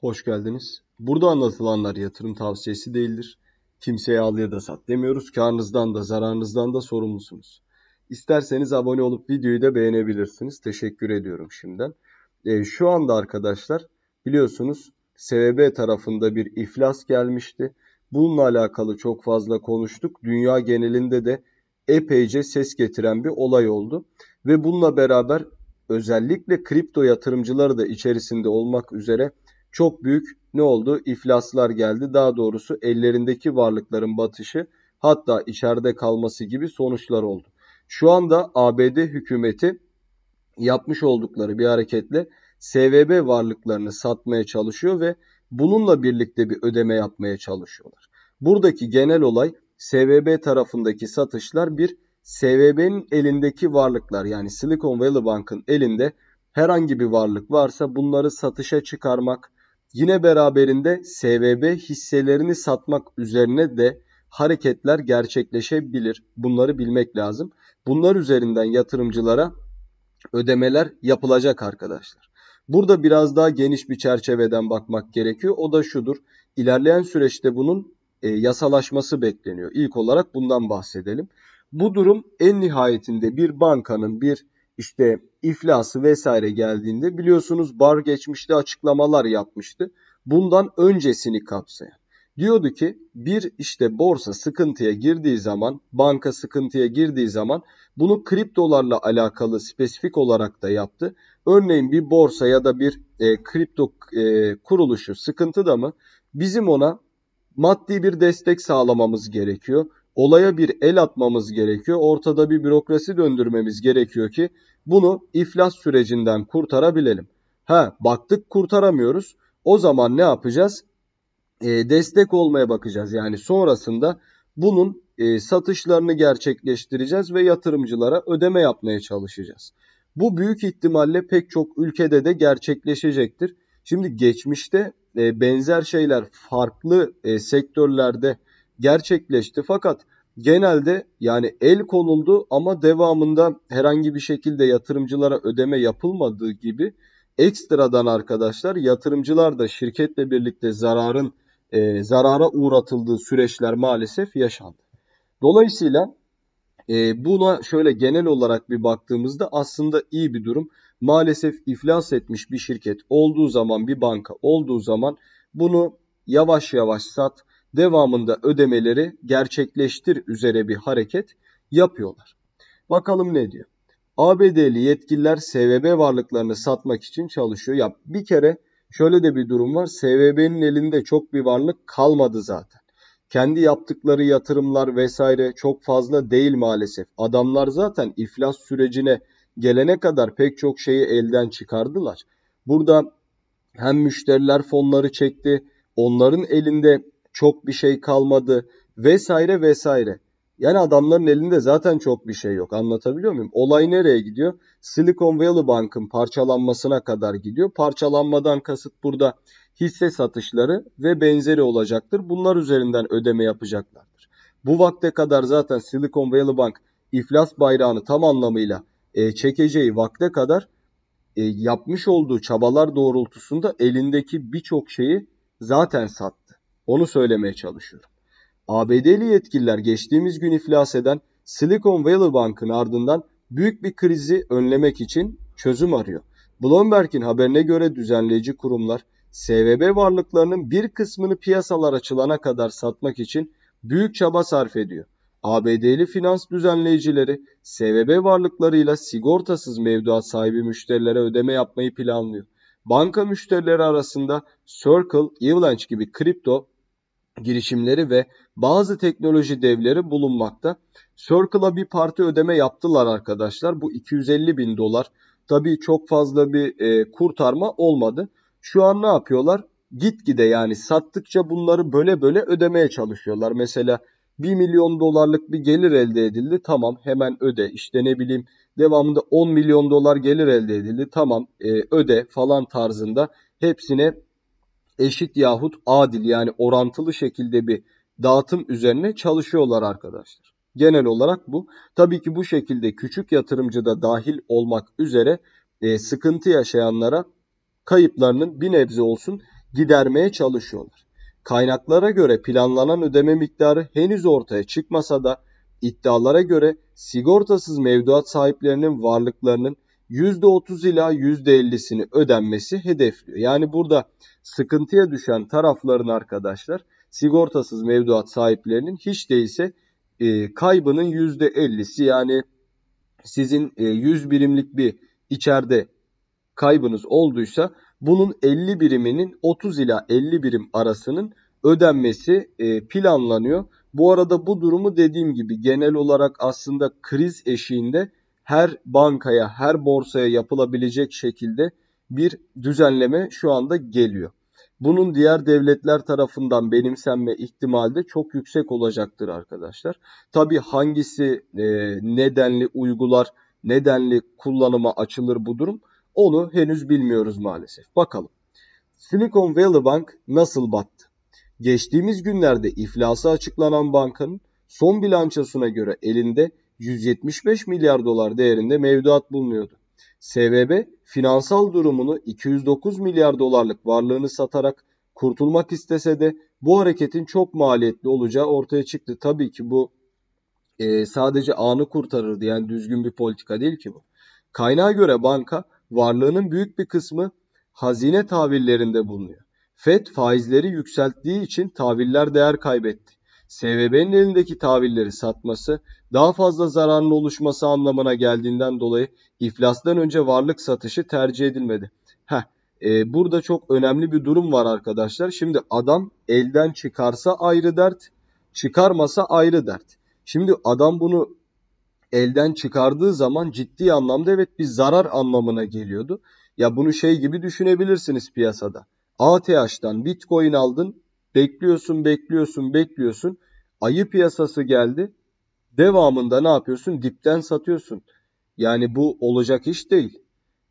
Hoş geldiniz. Burada anlatılanlar yatırım tavsiyesi değildir. Kimseye al ya da sat demiyoruz. Karnınızdan da zararınızdan da sorumlusunuz. İsterseniz abone olup videoyu da beğenebilirsiniz. Teşekkür ediyorum şimdiden. E, şu anda arkadaşlar biliyorsunuz SVB tarafında bir iflas gelmişti. Bununla alakalı çok fazla konuştuk. Dünya genelinde de epeyce ses getiren bir olay oldu. Ve bununla beraber özellikle kripto yatırımcıları da içerisinde olmak üzere çok büyük ne oldu? İflaslar geldi. Daha doğrusu ellerindeki varlıkların batışı hatta içeride kalması gibi sonuçlar oldu. Şu anda ABD hükümeti yapmış oldukları bir hareketle SVB varlıklarını satmaya çalışıyor ve bununla birlikte bir ödeme yapmaya çalışıyorlar. Buradaki genel olay SVB tarafındaki satışlar bir SVB'nin elindeki varlıklar yani Silicon Valley Bank'ın elinde herhangi bir varlık varsa bunları satışa çıkarmak, Yine beraberinde SVB hisselerini satmak üzerine de hareketler gerçekleşebilir. Bunları bilmek lazım. Bunlar üzerinden yatırımcılara ödemeler yapılacak arkadaşlar. Burada biraz daha geniş bir çerçeveden bakmak gerekiyor. O da şudur. İlerleyen süreçte bunun e, yasalaşması bekleniyor. İlk olarak bundan bahsedelim. Bu durum en nihayetinde bir bankanın bir işte iflası vesaire geldiğinde biliyorsunuz bar geçmişte açıklamalar yapmıştı. Bundan öncesini kapsayan. Diyordu ki bir işte borsa sıkıntıya girdiği zaman, banka sıkıntıya girdiği zaman bunu kriptolarla alakalı spesifik olarak da yaptı. Örneğin bir borsa ya da bir e, kripto e, kuruluşu sıkıntıda mı? Bizim ona maddi bir destek sağlamamız gerekiyor. Olaya bir el atmamız gerekiyor. Ortada bir bürokrasi döndürmemiz gerekiyor ki bunu iflas sürecinden kurtarabilelim. Ha baktık kurtaramıyoruz. O zaman ne yapacağız? E, destek olmaya bakacağız. Yani sonrasında bunun e, satışlarını gerçekleştireceğiz ve yatırımcılara ödeme yapmaya çalışacağız. Bu büyük ihtimalle pek çok ülkede de gerçekleşecektir. Şimdi geçmişte e, benzer şeyler farklı e, sektörlerde gerçekleşti fakat genelde yani el konuldu ama devamında herhangi bir şekilde yatırımcılara ödeme yapılmadığı gibi ekstradan arkadaşlar yatırımcılar da şirketle birlikte zararın e, zarara uğratıldığı süreçler maalesef yaşandı. Dolayısıyla e, buna şöyle genel olarak bir baktığımızda aslında iyi bir durum. Maalesef iflas etmiş bir şirket olduğu zaman bir banka olduğu zaman bunu yavaş yavaş sat, devamında ödemeleri gerçekleştir üzere bir hareket yapıyorlar. Bakalım ne diyor? ABD'li yetkililer SVB varlıklarını satmak için çalışıyor. Ya bir kere şöyle de bir durum var. SVB'nin elinde çok bir varlık kalmadı zaten. Kendi yaptıkları yatırımlar vesaire çok fazla değil maalesef. Adamlar zaten iflas sürecine gelene kadar pek çok şeyi elden çıkardılar. Burada hem müşteriler fonları çekti, onların elinde çok bir şey kalmadı vesaire vesaire. Yani adamların elinde zaten çok bir şey yok. Anlatabiliyor muyum? Olay nereye gidiyor? Silicon Valley Bank'ın parçalanmasına kadar gidiyor. Parçalanmadan kasıt burada hisse satışları ve benzeri olacaktır. Bunlar üzerinden ödeme yapacaklardır. Bu vakte kadar zaten Silicon Valley Bank iflas bayrağını tam anlamıyla e, çekeceği vakte kadar e, yapmış olduğu çabalar doğrultusunda elindeki birçok şeyi zaten sattı. Onu söylemeye çalışıyorum. ABD'li yetkililer geçtiğimiz gün iflas eden Silicon Valley Bank'ın ardından büyük bir krizi önlemek için çözüm arıyor. Bloomberg'in haberine göre düzenleyici kurumlar SVB varlıklarının bir kısmını piyasalar açılana kadar satmak için büyük çaba sarf ediyor. ABD'li finans düzenleyicileri SVB varlıklarıyla sigortasız mevduat sahibi müşterilere ödeme yapmayı planlıyor. Banka müşterileri arasında Circle, Avalanche gibi kripto girişimleri ve bazı teknoloji devleri bulunmakta. Circle'a bir parti ödeme yaptılar arkadaşlar. Bu 250 bin dolar. Tabii çok fazla bir e, kurtarma olmadı. Şu an ne yapıyorlar? Gitgide yani sattıkça bunları böyle böyle ödemeye çalışıyorlar. Mesela 1 milyon dolarlık bir gelir elde edildi. Tamam hemen öde. İşte ne bileyim devamında 10 milyon dolar gelir elde edildi. Tamam e, öde falan tarzında hepsine eşit yahut adil yani orantılı şekilde bir dağıtım üzerine çalışıyorlar arkadaşlar. Genel olarak bu. Tabii ki bu şekilde küçük yatırımcı da dahil olmak üzere e, sıkıntı yaşayanlara kayıplarının bir nebze olsun gidermeye çalışıyorlar. Kaynaklara göre planlanan ödeme miktarı henüz ortaya çıkmasa da iddialara göre sigortasız mevduat sahiplerinin varlıklarının %30 ila %50'sini ödenmesi hedefliyor. Yani burada sıkıntıya düşen tarafların arkadaşlar sigortasız mevduat sahiplerinin hiç değilse e, kaybının %50'si yani sizin e, 100 birimlik bir içeride kaybınız olduysa bunun 50 biriminin 30 ila 50 birim arasının ödenmesi e, planlanıyor. Bu arada bu durumu dediğim gibi genel olarak aslında kriz eşiğinde her bankaya, her borsaya yapılabilecek şekilde bir düzenleme şu anda geliyor. Bunun diğer devletler tarafından benimsenme ihtimali de çok yüksek olacaktır arkadaşlar. Tabi hangisi e, nedenli uygular, nedenli kullanıma açılır bu durum onu henüz bilmiyoruz maalesef. Bakalım. Silicon Valley Bank nasıl battı? Geçtiğimiz günlerde iflası açıklanan bankanın son bilançosuna göre elinde 175 milyar dolar değerinde mevduat bulunuyordu. SVB finansal durumunu 209 milyar dolarlık varlığını satarak kurtulmak istese de bu hareketin çok maliyetli olacağı ortaya çıktı. Tabii ki bu e, sadece anı kurtarır diyen yani düzgün bir politika değil ki bu. Kaynağa göre banka varlığının büyük bir kısmı hazine tahvillerinde bulunuyor. FED faizleri yükselttiği için tahviller değer kaybetti. SVB'nin elindeki tahvilleri satması daha fazla zararın oluşması anlamına geldiğinden dolayı iflastan önce varlık satışı tercih edilmedi. Heh, e, burada çok önemli bir durum var arkadaşlar. Şimdi adam elden çıkarsa ayrı dert, çıkarmasa ayrı dert. Şimdi adam bunu elden çıkardığı zaman ciddi anlamda evet bir zarar anlamına geliyordu. Ya bunu şey gibi düşünebilirsiniz piyasada. ATH'dan Bitcoin aldın Bekliyorsun, bekliyorsun, bekliyorsun. Ayı piyasası geldi. Devamında ne yapıyorsun? Dipten satıyorsun. Yani bu olacak iş değil.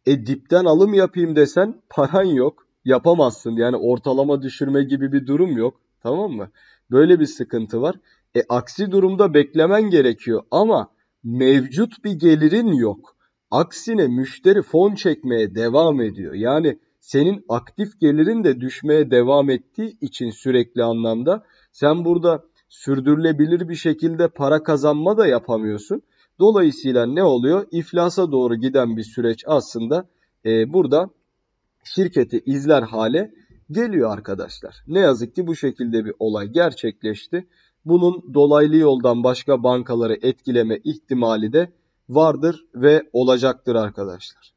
E dipten alım yapayım desen paran yok. Yapamazsın. Yani ortalama düşürme gibi bir durum yok. Tamam mı? Böyle bir sıkıntı var. E aksi durumda beklemen gerekiyor ama mevcut bir gelirin yok. Aksine müşteri fon çekmeye devam ediyor. Yani senin aktif gelirin de düşmeye devam ettiği için sürekli anlamda sen burada sürdürülebilir bir şekilde para kazanma da yapamıyorsun. Dolayısıyla ne oluyor? İflasa doğru giden bir süreç aslında e, burada şirketi izler hale geliyor arkadaşlar. Ne yazık ki bu şekilde bir olay gerçekleşti. Bunun dolaylı yoldan başka bankaları etkileme ihtimali de vardır ve olacaktır arkadaşlar.